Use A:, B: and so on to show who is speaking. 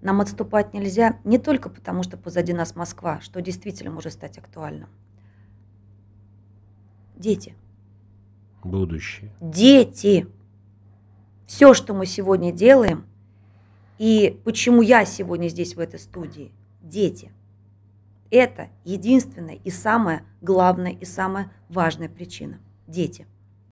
A: Нам отступать нельзя не только потому, что позади нас Москва, что действительно может стать актуальным. Дети.
B: Будущее.
A: Дети. Все, что мы сегодня делаем, и почему я сегодня здесь в этой студии, дети. Это единственная и самая главная и самая важная причина. Дети.